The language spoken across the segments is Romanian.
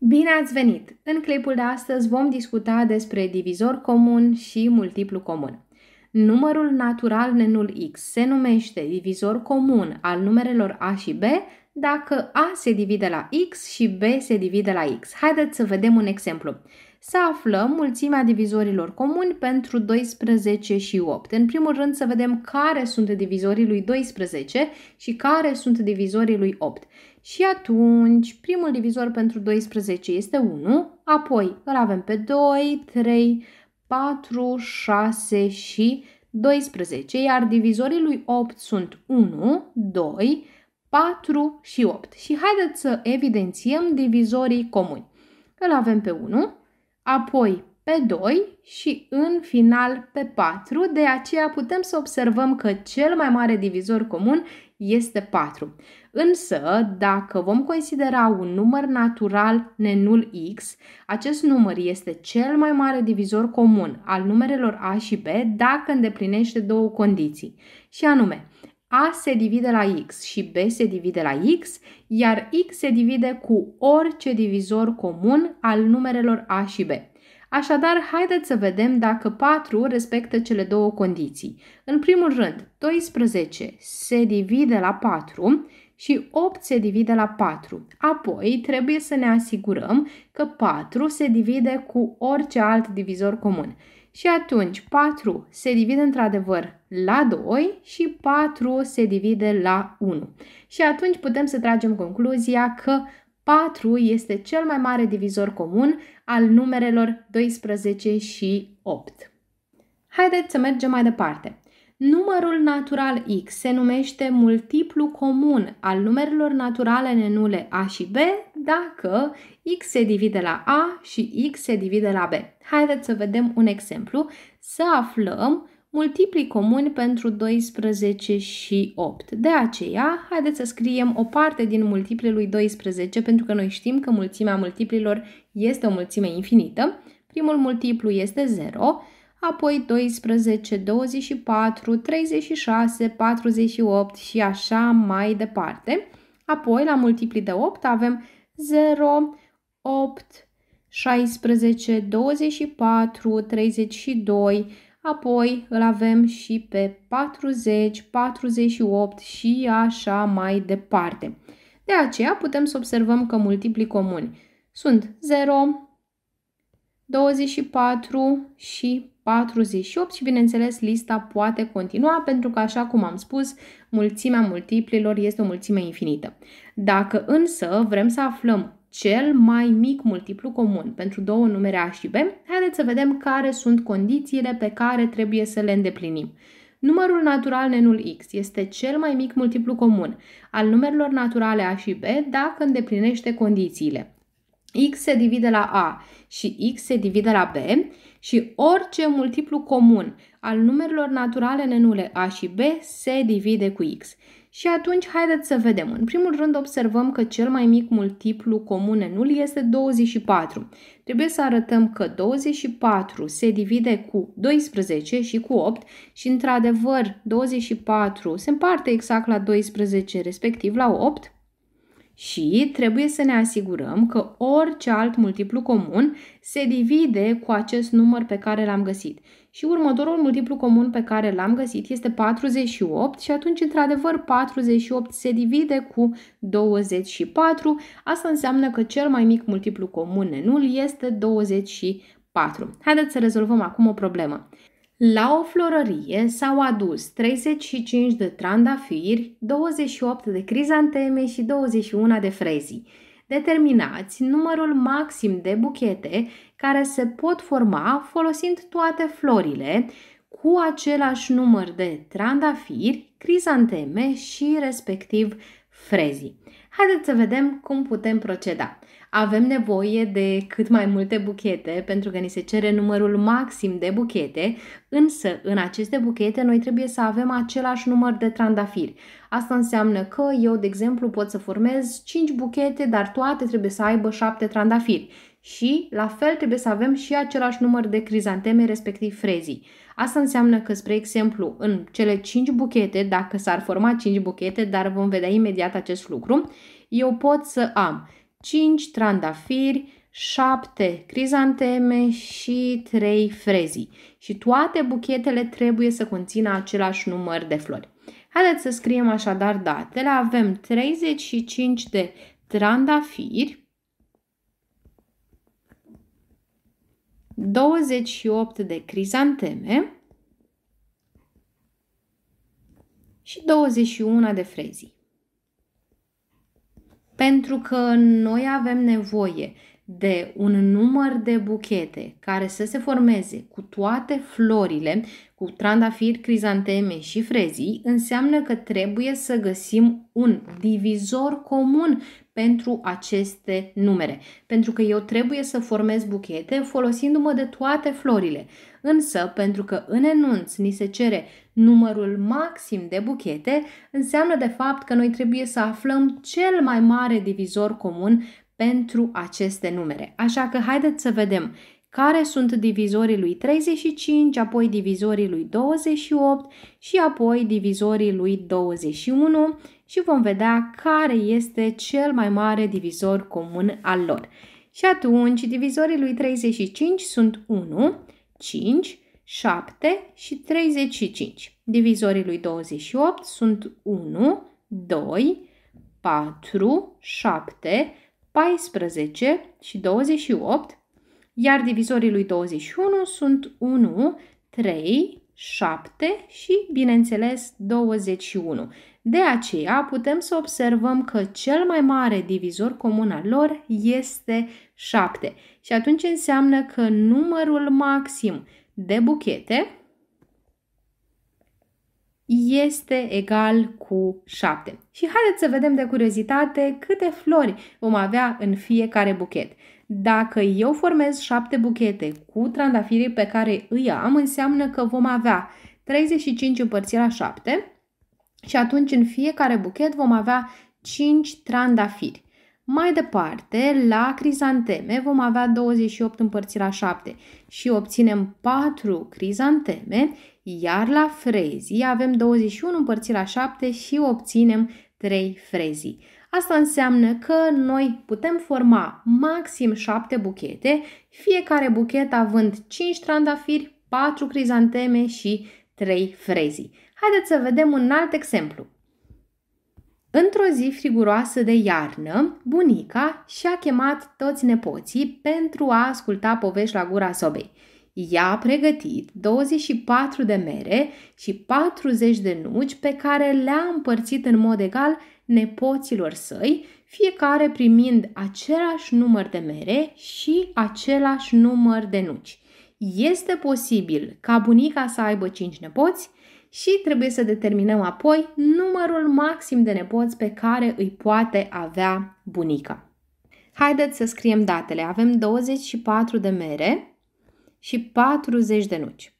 Bine ați venit! În clipul de astăzi vom discuta despre divizor comun și multiplu comun. Numărul natural nenul X se numește divizor comun al numerelor A și B dacă A se divide la X și B se divide la X. Haideți să vedem un exemplu. Să aflăm mulțimea divizorilor comuni pentru 12 și 8. În primul rând să vedem care sunt divizorii lui 12 și care sunt divizorii lui 8. Și atunci, primul divizor pentru 12 este 1, apoi îl avem pe 2, 3, 4, 6 și 12, iar divizorii lui 8 sunt 1, 2, 4 și 8. Și haideți să evidențiem divizorii comuni. Îl avem pe 1, apoi pe 2 și în final pe 4, de aceea putem să observăm că cel mai mare divizor comun este 4. Însă, dacă vom considera un număr natural nenul x, acest număr este cel mai mare divizor comun al numerelor a și b dacă îndeplinește două condiții, și anume a se divide la x și b se divide la x, iar x se divide cu orice divizor comun al numerelor a și b. Așadar, haideți să vedem dacă 4 respectă cele două condiții. În primul rând, 12 se divide la 4 și 8 se divide la 4. Apoi, trebuie să ne asigurăm că 4 se divide cu orice alt divizor comun. Și atunci 4 se divide într-adevăr la 2 și 4 se divide la 1. Și atunci putem să tragem concluzia că 4 este cel mai mare divizor comun al numerelor 12 și 8. Haideți să mergem mai departe. Numărul natural x se numește multiplu comun al numerelor naturale nenule a și b dacă x se divide la a și x se divide la b. Haideți să vedem un exemplu, să aflăm multipli comuni pentru 12 și 8. De aceea, haideți să scriem o parte din multiplele lui 12, pentru că noi știm că mulțimea multiplilor este o mulțime infinită. Primul multiplu este 0, apoi 12, 24, 36, 48 și așa mai departe. Apoi, la multipli de 8 avem 0, 8, 16, 24, 32, Apoi îl avem și pe 40, 48 și așa mai departe. De aceea putem să observăm că multiplii comuni sunt 0, 24 și 48 și bineînțeles lista poate continua pentru că așa cum am spus, mulțimea multiplilor este o mulțime infinită. Dacă însă vrem să aflăm cel mai mic multiplu comun pentru două numere A și B, haideți să vedem care sunt condițiile pe care trebuie să le îndeplinim. Numărul natural nenul X este cel mai mic multiplu comun al numerelor naturale A și B dacă îndeplinește condițiile. X se divide la A și X se divide la B și orice multiplu comun al numerelor naturale nenule A și B se divide cu X. Și atunci haideți să vedem. În primul rând observăm că cel mai mic multiplu comun în nul este 24. Trebuie să arătăm că 24 se divide cu 12 și cu 8 și într-adevăr 24 se împarte exact la 12 respectiv la 8 și trebuie să ne asigurăm că orice alt multiplu comun se divide cu acest număr pe care l-am găsit. Și următorul multiplu comun pe care l-am găsit este 48 și atunci, într-adevăr, 48 se divide cu 24. Asta înseamnă că cel mai mic multiplu comun în nul este 24. Haideți să rezolvăm acum o problemă. La o florărie s-au adus 35 de trandafiri, 28 de crizanteme și 21 de frezii. Determinați numărul maxim de buchete care se pot forma folosind toate florile cu același număr de trandafiri, crizanteme și respectiv frezii. Haideți să vedem cum putem proceda avem nevoie de cât mai multe buchete pentru că ni se cere numărul maxim de buchete, însă în aceste buchete noi trebuie să avem același număr de trandafiri. Asta înseamnă că eu, de exemplu, pot să formez 5 buchete, dar toate trebuie să aibă 7 trandafiri. Și, la fel, trebuie să avem și același număr de crizanteme, respectiv frezii. Asta înseamnă că, spre exemplu, în cele 5 buchete, dacă s-ar forma 5 buchete, dar vom vedea imediat acest lucru, eu pot să am 5 trandafiri, 7 crizanteme și 3 frezii. Și toate buchetele trebuie să conțină același număr de flori. Haideți să scriem așadar datele. Avem 35 de trandafiri, 28 de crizanteme și 21 de frezii. Pentru că noi avem nevoie de un număr de buchete care să se formeze cu toate florile, cu trandafiri, crizanteme și frezii, înseamnă că trebuie să găsim un divizor comun pentru aceste numere, pentru că eu trebuie să formez buchete folosindu-mă de toate florile. Însă, pentru că în enunț ni se cere numărul maxim de buchete, înseamnă de fapt că noi trebuie să aflăm cel mai mare divizor comun pentru aceste numere. Așa că haideți să vedem care sunt divizorii lui 35, apoi divizorii lui 28 și apoi divizorii lui 21 și vom vedea care este cel mai mare divizor comun al lor. Și atunci, divizorii lui 35 sunt 1, 5, 7 și 35. Divizorii lui 28 sunt 1, 2, 4, 7, 14 și 28, iar divizorii lui 21 sunt 1, 3, 7 și, bineînțeles, 21. De aceea putem să observăm că cel mai mare divizor comun al lor este 7 și atunci înseamnă că numărul maxim de buchete este egal cu 7. Și haideți să vedem de curiozitate câte flori vom avea în fiecare buchet. Dacă eu formez șapte buchete cu trandafirii pe care îi am, înseamnă că vom avea 35 împărțit la 7 și atunci în fiecare buchet vom avea 5 trandafiri. Mai departe, la crizanteme vom avea 28 împărțit la 7 și obținem 4 crizanteme, iar la frezii avem 21 împărțit la 7 și obținem 3 frezii. Asta înseamnă că noi putem forma maxim 7 buchete, fiecare buchet având 5 trandafiri, 4 crizanteme și 3 frezii. Haideți să vedem un alt exemplu. Într-o zi friguroasă de iarnă, bunica și-a chemat toți nepoții pentru a asculta povești la gura sobei. Ea a pregătit 24 de mere și 40 de nuci pe care le-a împărțit în mod egal nepoților săi, fiecare primind același număr de mere și același număr de nuci. Este posibil ca bunica să aibă 5 nepoți și trebuie să determinăm apoi numărul maxim de nepoți pe care îi poate avea bunica. Haideți să scriem datele. Avem 24 de mere și 40 de nuci.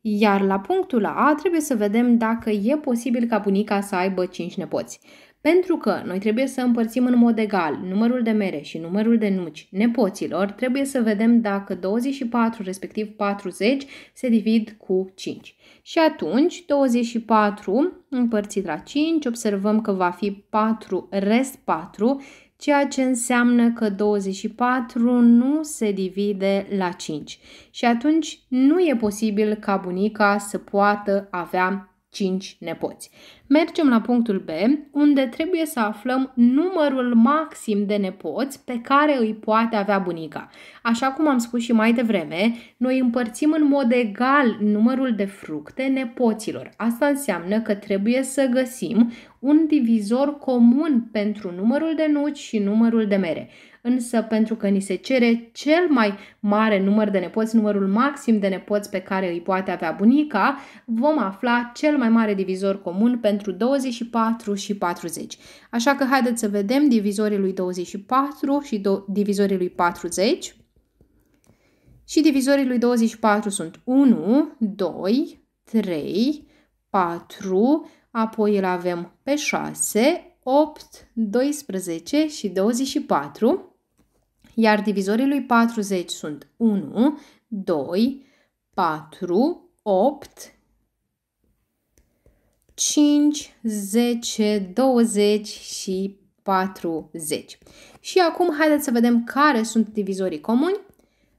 Iar la punctul A trebuie să vedem dacă e posibil ca bunica să aibă 5 nepoți. Pentru că noi trebuie să împărțim în mod egal numărul de mere și numărul de nuci nepoților, trebuie să vedem dacă 24 respectiv 40 se divid cu 5. Și atunci 24 împărțit la 5, observăm că va fi 4 rest 4, ceea ce înseamnă că 24 nu se divide la 5. Și atunci nu e posibil ca bunica să poată avea 5 nepoți. Mergem la punctul B, unde trebuie să aflăm numărul maxim de nepoți pe care îi poate avea bunica. Așa cum am spus și mai devreme, noi împărțim în mod egal numărul de fructe nepoților. Asta înseamnă că trebuie să găsim un divizor comun pentru numărul de nuci și numărul de mere însă pentru că ni se cere cel mai mare număr de nepoți, numărul maxim de nepoți pe care îi poate avea bunica, vom afla cel mai mare divizor comun pentru 24 și 40. Așa că haideți să vedem divizorii lui 24 și divizorii lui 40. Și divizorii lui 24 sunt 1, 2, 3, 4, apoi îl avem pe 6, 8, 12 și 24, iar divizorii lui 40 sunt 1, 2, 4, 8, 5, 10, 20 și 40. Și acum haideți să vedem care sunt divizorii comuni.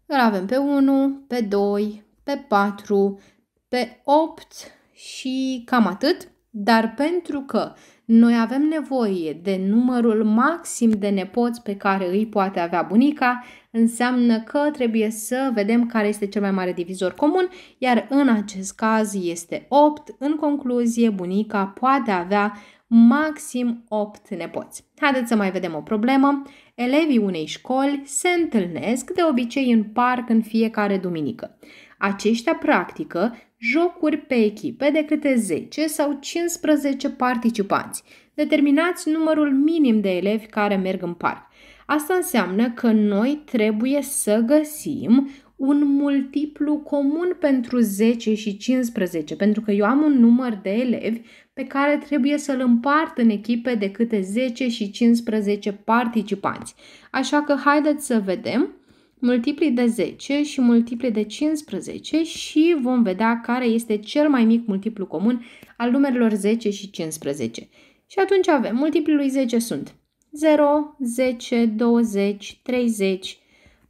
Îl avem pe 1, pe 2, pe 4, pe 8 și cam atât. Dar pentru că noi avem nevoie de numărul maxim de nepoți pe care îi poate avea bunica, înseamnă că trebuie să vedem care este cel mai mare divizor comun, iar în acest caz este 8. În concluzie, bunica poate avea maxim 8 nepoți. Haideți să mai vedem o problemă. Elevii unei școli se întâlnesc de obicei în parc în fiecare duminică. Aceștia practică jocuri pe echipe de câte 10 sau 15 participanți. Determinați numărul minim de elevi care merg în parc. Asta înseamnă că noi trebuie să găsim un multiplu comun pentru 10 și 15, pentru că eu am un număr de elevi pe care trebuie să-l împart în echipe de câte 10 și 15 participanți. Așa că haideți să vedem multipli de 10 și multipli de 15 și vom vedea care este cel mai mic multiplu comun al numerelor 10 și 15. Și atunci avem, multiplii lui 10 sunt 0, 10, 20, 30,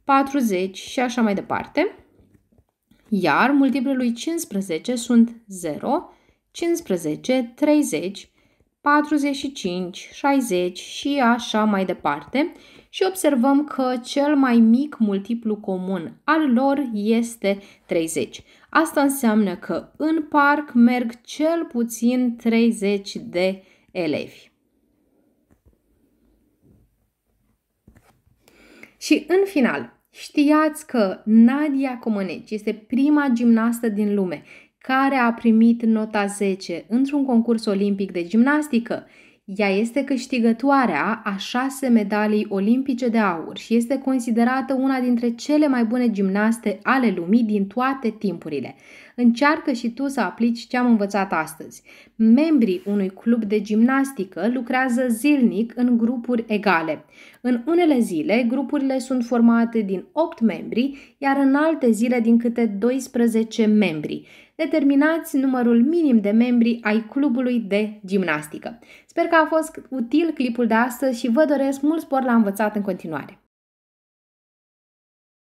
40 și așa mai departe. Iar multiplii lui 15 sunt 0, 15, 30, 45, 60 și așa mai departe și observăm că cel mai mic multiplu comun al lor este 30. Asta înseamnă că în parc merg cel puțin 30 de elevi. Și în final, știați că Nadia Comăneci este prima gimnastă din lume care a primit nota 10 într-un concurs olimpic de gimnastică. Ea este câștigătoarea a șase medalii olimpice de aur și este considerată una dintre cele mai bune gimnaste ale lumii din toate timpurile. Încearcă și tu să aplici ce am învățat astăzi. Membrii unui club de gimnastică lucrează zilnic în grupuri egale. În unele zile, grupurile sunt formate din 8 membri, iar în alte zile din câte 12 membri. Determinați numărul minim de membri ai clubului de gimnastică. Sper că a fost util clipul de astăzi și vă doresc mult spor la învățat în continuare.